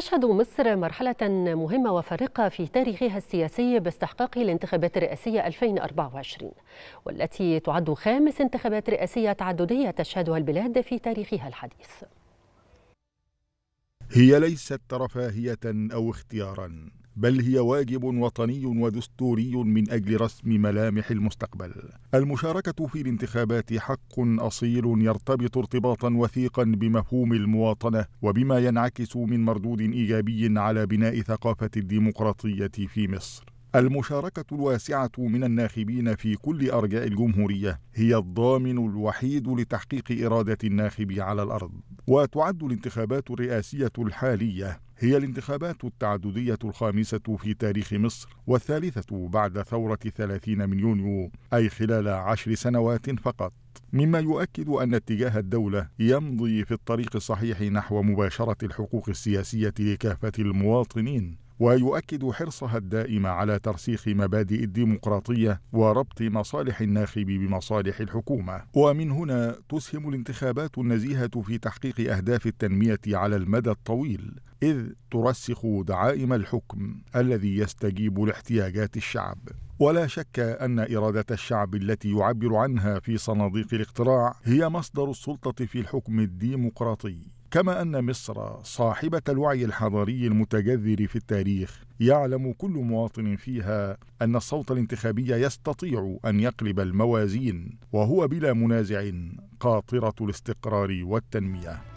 تشهد مصر مرحلة مهمة وفارقة في تاريخها السياسي باستحقاق الانتخابات الرئاسية 2024 والتي تعد خامس انتخابات رئاسية تعددية تشهدها البلاد في تاريخها الحديث هي ليست رفاهية أو اختيارا بل هي واجب وطني ودستوري من أجل رسم ملامح المستقبل. المشاركة في الانتخابات حق أصيل يرتبط ارتباطا وثيقا بمفهوم المواطنة وبما ينعكس من مردود إيجابي على بناء ثقافة الديمقراطية في مصر. المشاركة الواسعة من الناخبين في كل أرجاء الجمهورية هي الضامن الوحيد لتحقيق إرادة الناخب على الأرض، وتعد الانتخابات الرئاسية الحالية هي الانتخابات التعددية الخامسة في تاريخ مصر والثالثة بعد ثورة 30 من يونيو أي خلال عشر سنوات فقط مما يؤكد أن اتجاه الدولة يمضي في الطريق الصحيح نحو مباشرة الحقوق السياسية لكافة المواطنين ويؤكد حرصها الدائم على ترسيخ مبادئ الديمقراطيه وربط مصالح الناخب بمصالح الحكومه ومن هنا تسهم الانتخابات النزيهه في تحقيق اهداف التنميه على المدى الطويل اذ ترسخ دعائم الحكم الذي يستجيب لاحتياجات الشعب ولا شك ان اراده الشعب التي يعبر عنها في صناديق الاقتراع هي مصدر السلطه في الحكم الديمقراطي كما أن مصر صاحبة الوعي الحضاري المتجذر في التاريخ يعلم كل مواطن فيها أن الصوت الانتخابي يستطيع أن يقلب الموازين وهو بلا منازع قاطرة الاستقرار والتنمية